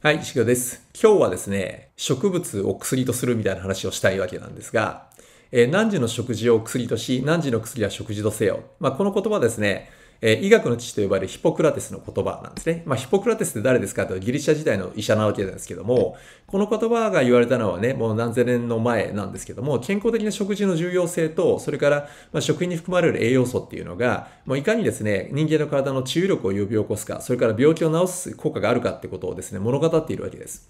はい、石黒です。今日はですね、植物を薬とするみたいな話をしたいわけなんですが、えー、何時の食事を薬とし、何時の薬は食事とせよ。まあ、この言葉ですね、えー、医学の父と呼ばれるヒポクラテスの言葉なんですね。まあ、ヒポクラテスって誰ですかとギリシャ時代の医者なわけなんですけども、この言葉が言われたのはね、もう何千年の前なんですけども、健康的な食事の重要性と、それから、まあ、食品に含まれる栄養素っていうのが、もういかにですね、人間の体の治癒力を呼び起こすか、それから病気を治す効果があるかってことをですね、物語っているわけです。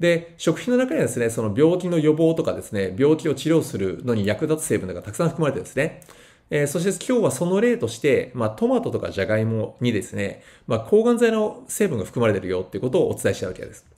で、食品の中にはですね、その病気の予防とかですね、病気を治療するのに役立つ成分がたくさん含まれてるんですね。えー、そして今日はその例として、まあ、トマトとかジャガイモにですね、まあ、抗がん剤の成分が含まれているよっていうことをお伝えしたわけです。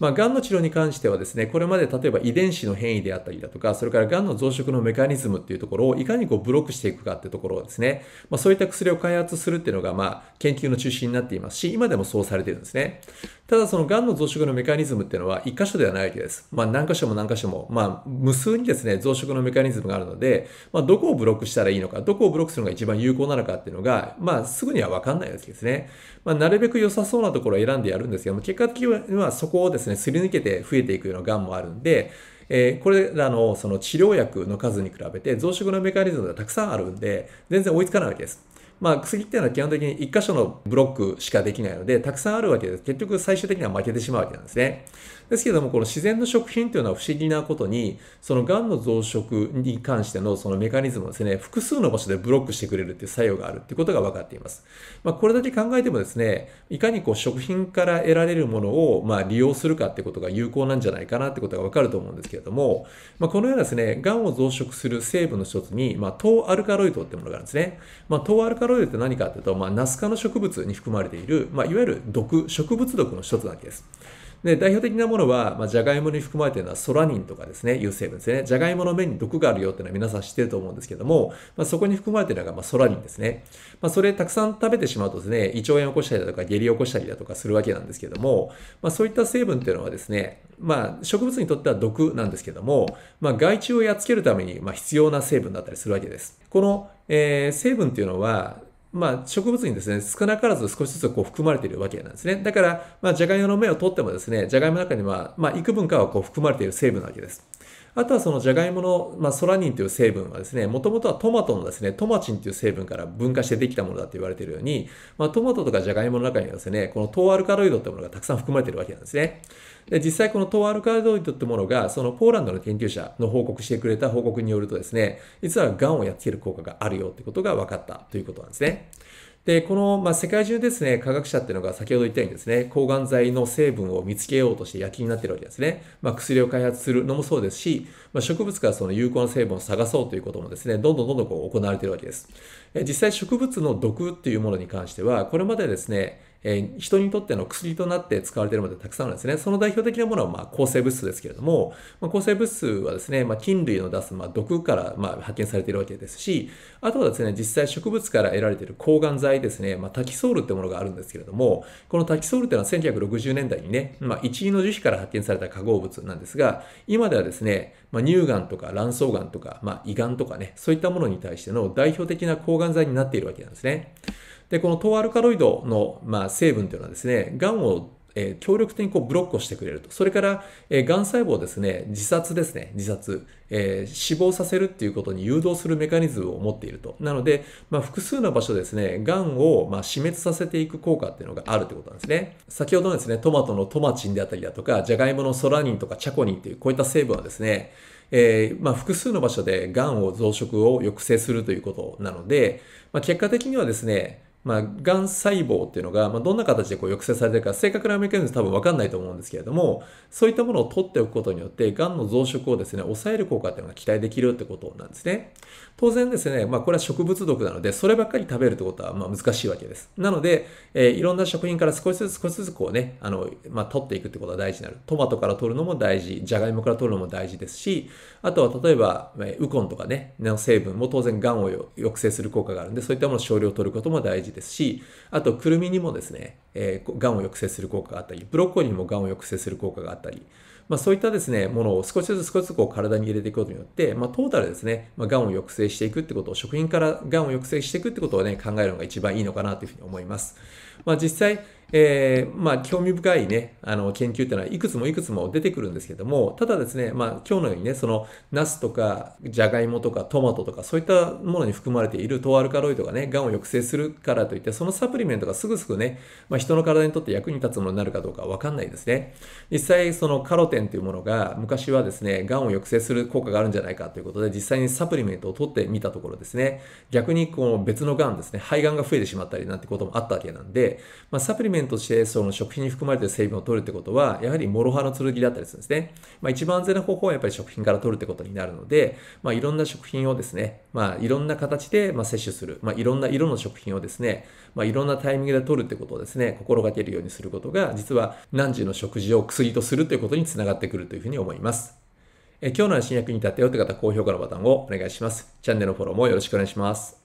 まあ、癌の治療に関してはですね、これまで例えば遺伝子の変異であったりだとか、それから癌の増殖のメカニズムっていうところをいかにこうブロックしていくかってところですね、まあ、そういった薬を開発するっていうのが、まあ、研究の中心になっていますし、今でもそうされてるんですね。ただ、その癌の増殖のメカニズムっていうのは、一箇所ではないわけです。まあ、何箇所も何箇所も、まあ、無数にですね、増殖のメカニズムがあるので、まあ、どこをブロックしたらいいのか、どこをブロックするのが一番有効なのかっていうのが、まあ、すぐにはわかんないわけですね。まあ、なるべく良さそうなところを選んでやるんですが、結果的にはそこをですね、ね、すり抜けて増えていくようながんもあるんで、えー、これらのその治療薬の数に比べて増殖のメカニズムがたくさんあるんで、全然追いつかないわけです。まあ、薬っていうのは基本的に1箇所のブロックしかできないので、たくさんあるわけです。結局最終的には負けてしまうわけなんですね。ですけども、この自然の食品というのは不思議なことに、その癌の増殖に関してのそのメカニズムをですね、複数の場所でブロックしてくれるっていう作用があるっていうことが分かっています。まあ、これだけ考えてもですね、いかにこう食品から得られるものをまあ利用するかってことが有効なんじゃないかなってことが分かると思うんですけれども、まあ、このようなですね、癌を増殖する成分の一つに、まあ、糖アルカロイドってものがあるんですね。まあ、糖アルカロイドロイドって何かっていうと、まあ、ナス科の植物に含まれている、まあ、いわゆる毒、植物毒の一つなわけです。で、代表的なものは、まあ、ジャガイモに含まれているのはソラニンとかですね、いう成分ですね。ジャガイモの面に毒があるよっていうのは皆さん知ってると思うんですけども、まあ、そこに含まれているのが、まあ、ソラニンですね。まあ、それたくさん食べてしまうとですね、胃腸炎を起こしたりだとか、下痢を起こしたりだとかするわけなんですけども、まあ、そういった成分っていうのはですね、まあ、植物にとっては毒なんですけども、まあ、害虫をやっつけるために、まあ、必要な成分だったりするわけです。このえー、成分っていうのは、まあ、植物にですね、少なからず少しずつこう含まれているわけなんですね。だから、まあ、じゃがいもの芽を取ってもですね、じゃがいもの中には、まあ、幾分かはこう含まれている成分なわけです。あとはそのじゃがいもの、まあ、ソラニンという成分はですね、もともとはトマトのですね、トマチンという成分から分化してできたものだと言われているように、まあ、トマトとかじゃがいもの中にはですね、この糖アルカロイドというものがたくさん含まれているわけなんですね。で、実際この糖アルカロイドというものが、そのポーランドの研究者の報告してくれた報告によるとですね、実は癌をやっつける効果があるよということが分かったということなんですね。で、この、まあ、世界中ですね、科学者っていうのが先ほど言ったようにですね、抗がん剤の成分を見つけようとして焼きになってるわけですね。まあ、薬を開発するのもそうですし、まあ、植物からその有効な成分を探そうということもですね、どんどんどんどんこう行われてるわけです。実際植物の毒っていうものに関しては、これまでですね、え人にとっての薬となって使われているものでたくさんあるんですね。その代表的なものは、ま抗生物質ですけれども、ま抗生物質はですね、ま菌類の出す、ま毒から、ま発見されているわけですし、あとはですね、実際植物から得られている抗がん剤ですね、まタキソールってものがあるんですけれども、このタキソールっていうのは1960年代にね、まあ、一位の樹皮から発見された化合物なんですが、今ではですね、ま乳がんとか卵巣がんとか、ま胃がんとかね、そういったものに対しての代表的な抗がん剤になっているわけなんですね。で、この糖アルカロイドの、まあ、成分というのはですね、がんをえ強力的にこうブロックをしてくれると。それから、えー、癌細胞ですね、自殺ですね、自殺、えー、死亡させるっていうことに誘導するメカニズムを持っていると。なので、まあ、複数の場所ですね、癌を、まあ、死滅させていく効果っていうのがあるってことなんですね。先ほどのですね、トマトのトマチンであったりだとか、じゃがいものソラニンとかチャコニンっていう、こういった成分はですね、えー、まあ、複数の場所で癌を増殖を抑制するということなので、まあ、結果的にはですね、まあ、がん細胞っていうのが、まあ、どんな形でこう抑制されてるか、正確なメカニズム多分わかんないと思うんですけれども、そういったものを取っておくことによって、がんの増殖をですね、抑える効果っていうのが期待できるってことなんですね。当然ですね、まあ、これは植物毒なので、そればっかり食べるってことは、まあ、難しいわけです。なので、えー、いろんな食品から少しずつ少しずつこうね、あの、まあ、取っていくってことは大事になる。トマトから取るのも大事、じゃがいもから取るのも大事ですし、あとは例えば、えウコンとかね、の成分も当然がんを抑制する効果があるんで、そういったものを少量取ることも大事事ですし、あと、くるみにもですね、えー、がんを抑制する効果があったり、ブロッコリーにもがんを抑制する効果があったり、まあ、そういったですね、ものを少しずつ少しずつこう体に入れていくことによって、まあ、トータルですね、まあ、がんを抑制していくってことを、食品からがんを抑制していくってことをね、考えるのが一番いいのかなというふうに思います。まあ、実際、えー、まあ、興味深いね、あの、研究っていうのはいくつもいくつも出てくるんですけども、ただですね、まあ、今日のようにね、その、ナスとか、じゃがいもとか、トマトとか、そういったものに含まれている糖アルカロイドがね、癌を抑制するからといって、そのサプリメントがすぐすぐね、まあ、人の体にとって役に立つものになるかどうかわかんないですね。実際、そのカロテンというものが、昔はですね、癌を抑制する効果があるんじゃないかということで、実際にサプリメントを取ってみたところですね、逆にこう、別のがんですね、肺がんが増えてしまったりなんてこともあったわけなんで、まあ、サプリメント面としてその食品に含まれている成分を取るってことは、やはり諸刃の剣だったりするんですね。まあ、一番安全な方法はやっぱり食品から取るってことになるので、まあ、いろんな食品をですね、まあ、いろんな形でま摂取する、まあ、いろんな色の食品をですね、まあ、いろんなタイミングで取るってことをですね、心がけるようにすることが、実は何時の食事を薬とするということにつながってくるというふうに思います。え今日の新薬に立ってよって方、高評価のボタンをお願いします。チャンネルのフォローもよろしくお願いします。